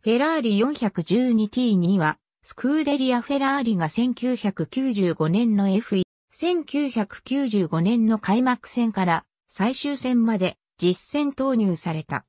フェラーリ 412T には、スクーデリア・フェラーリが1995年の F1、1995年の開幕戦から最終戦まで実戦投入された。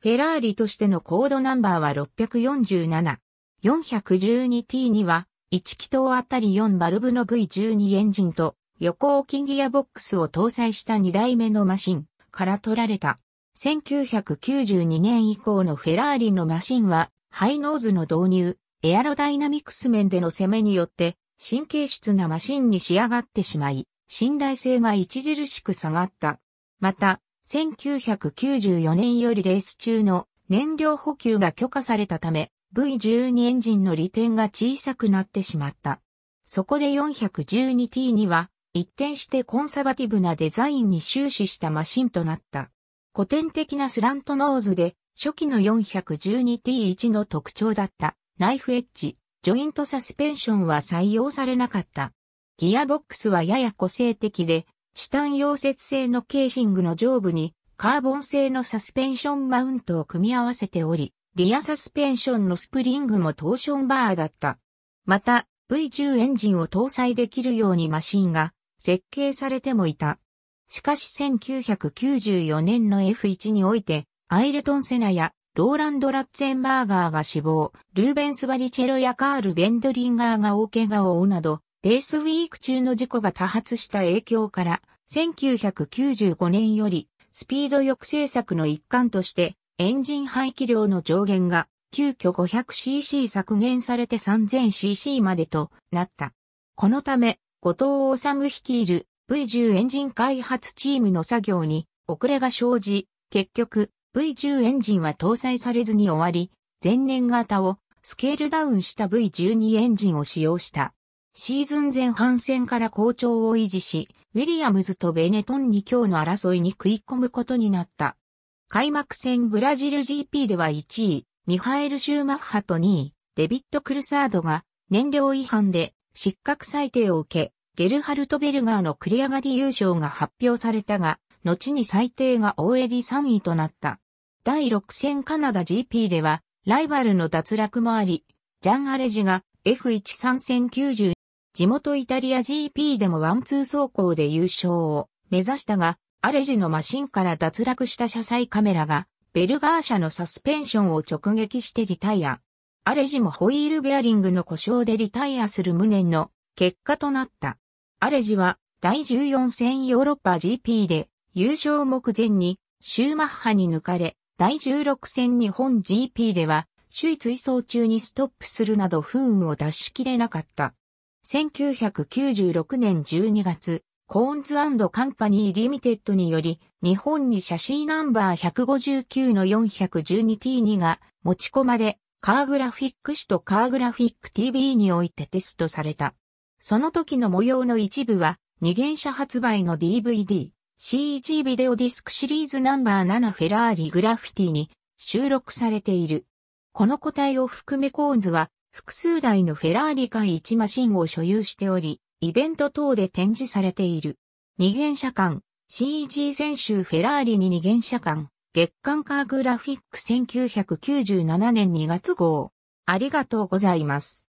フェラーリとしてのコードナンバーは647。412T には、1気筒あたり4バルブの V12 エンジンと、横置きギアボックスを搭載した2台目のマシンから取られた1992年以降のフェラーリのマシンは、ハイノーズの導入、エアロダイナミクス面での攻めによって、神経質なマシンに仕上がってしまい、信頼性が著しく下がった。また、1994年よりレース中の燃料補給が許可されたため、V12 エンジンの利点が小さくなってしまった。そこで 412T には、一転してコンサバティブなデザインに終始したマシンとなった。古典的なスラントノーズで、初期の 412T1 の特徴だったナイフエッジ、ジョイントサスペンションは採用されなかった。ギアボックスはやや個性的で、チタン溶接製のケーシングの上部にカーボン製のサスペンションマウントを組み合わせており、リアサスペンションのスプリングもトーションバーだった。また、V10 エンジンを搭載できるようにマシンが設計されてもいた。しかし1994年の F1 において、アイルトン・セナやローランド・ラッツェンバーガーが死亡、ルーベンス・バリチェロやカール・ベンドリンガーが大怪我を負うなど、レースウィーク中の事故が多発した影響から、1995年より、スピード抑制策の一環として、エンジン排気量の上限が、急遽 500cc 削減されて 3000cc までとなった。このため、後藤治率いる V10 エンジン開発チームの作業に遅れが生じ、結局 V10 エンジンは搭載されずに終わり、前年型をスケールダウンした V12 エンジンを使用した。シーズン前半戦から好調を維持し、ウィリアムズとベネトンに今日の争いに食い込むことになった。開幕戦ブラジル GP では1位、ミハエル・シューマッハと2位、デビット・クルサードが燃料違反で失格裁定を受け、ゲルハルト・ベルガーの繰り上がり優勝が発表されたが、後に最低が大襟3位となった。第6戦カナダ GP では、ライバルの脱落もあり、ジャン・アレジが F1 参戦90、地元イタリア GP でもワンツー走行で優勝を目指したが、アレジのマシンから脱落した車載カメラが、ベルガー社のサスペンションを直撃してリタイア。アレジもホイールベアリングの故障でリタイアする無念の結果となった。アレジは第14戦ヨーロッパ GP で優勝目前にシューマッハに抜かれ、第16戦日本 GP では首位追走中にストップするなど不運を出しきれなかった。1996年12月、コーンズカンパニーリミテッドにより、日本に写真ナンバー159の 412T2 が持ち込まれ、カーグラフィック紙とカーグラフィック TV においてテストされた。その時の模様の一部は、二元車発売の DVD、CG ビデオディスクシリーズナンバー7フェラーリグラフィティに収録されている。この個体を含めコーンズは、複数台のフェラーリ間1マシンを所有しており、イベント等で展示されている。二元車間、CG 全集フェラーリに二元車間、月刊カーグラフィック1997年2月号。ありがとうございます。